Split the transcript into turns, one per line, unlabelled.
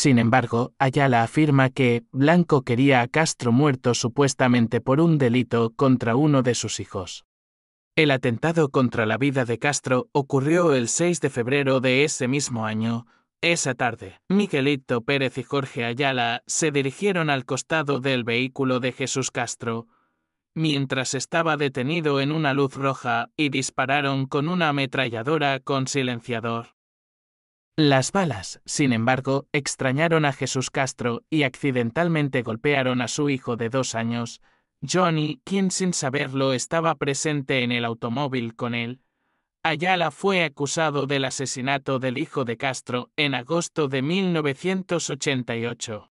Sin embargo, Ayala afirma que Blanco quería a Castro muerto supuestamente por un delito contra uno de sus hijos. El atentado contra la vida de Castro ocurrió el 6 de febrero de ese mismo año, esa tarde, Miguelito Pérez y Jorge Ayala se dirigieron al costado del vehículo de Jesús Castro, mientras estaba detenido en una luz roja, y dispararon con una ametralladora con silenciador. Las balas, sin embargo, extrañaron a Jesús Castro y accidentalmente golpearon a su hijo de dos años, Johnny, quien sin saberlo estaba presente en el automóvil con él. Ayala fue acusado del asesinato del hijo de Castro en agosto de 1988.